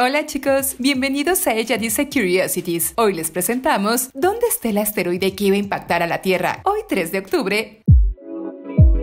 Hola chicos, bienvenidos a Ella Dice Curiosities. Hoy les presentamos ¿Dónde está el asteroide que iba a impactar a la Tierra? Hoy 3 de octubre,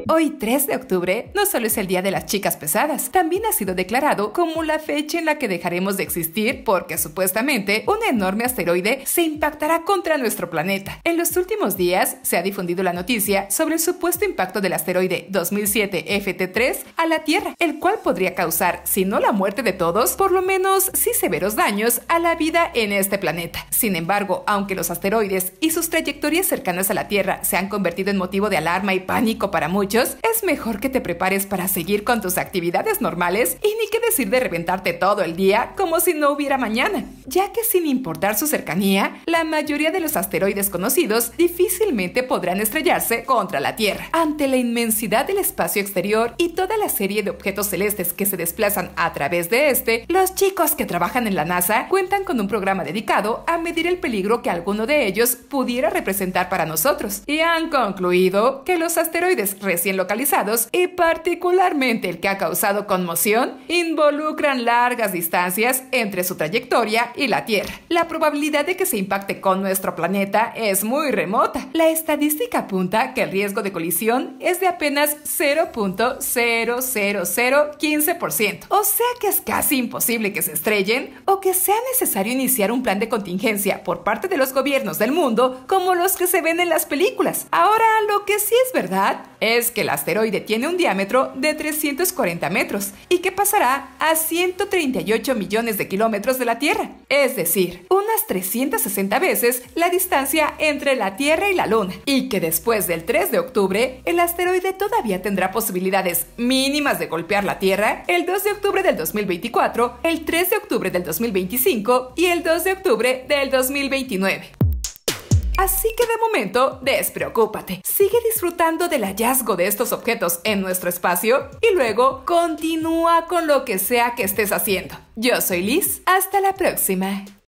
Hoy 3 de octubre no solo es el Día de las Chicas Pesadas, también ha sido declarado como la fecha en la que dejaremos de existir porque supuestamente un enorme asteroide se impactará contra nuestro planeta. En los últimos días se ha difundido la noticia sobre el supuesto impacto del asteroide 2007 FT3 a la Tierra, el cual podría causar, si no la muerte de todos, por lo menos sí severos daños a la vida en este planeta. Sin embargo, aunque los asteroides y sus trayectorias cercanas a la Tierra se han convertido en motivo de alarma y pánico para muchos, es mejor que te prepares para seguir con tus actividades normales y ...y qué decir de reventarte todo el día como si no hubiera mañana, ya que sin importar su cercanía, la mayoría de los asteroides conocidos difícilmente podrán estrellarse contra la Tierra. Ante la inmensidad del espacio exterior y toda la serie de objetos celestes que se desplazan a través de este, los chicos que trabajan en la NASA cuentan con un programa dedicado a medir el peligro que alguno de ellos pudiera representar para nosotros y han concluido que los asteroides recién localizados y particularmente el que ha causado conmoción involucran largas distancias entre su trayectoria y la Tierra. La probabilidad de que se impacte con nuestro planeta es muy remota. La estadística apunta que el riesgo de colisión es de apenas 0.00015%. O sea que es casi imposible que se estrellen o que sea necesario iniciar un plan de contingencia por parte de los gobiernos del mundo como los que se ven en las películas. Ahora, lo que sí es verdad es que el asteroide tiene un diámetro de 340 metros y que pasará a 138 millones de kilómetros de la Tierra, es decir, unas 360 veces la distancia entre la Tierra y la Luna, y que después del 3 de octubre el asteroide todavía tendrá posibilidades mínimas de golpear la Tierra el 2 de octubre del 2024, el 3 de octubre del 2025 y el 2 de octubre del 2029. Así que de momento, despreocúpate. Sigue disfrutando del hallazgo de estos objetos en nuestro espacio y luego continúa con lo que sea que estés haciendo. Yo soy Liz, hasta la próxima.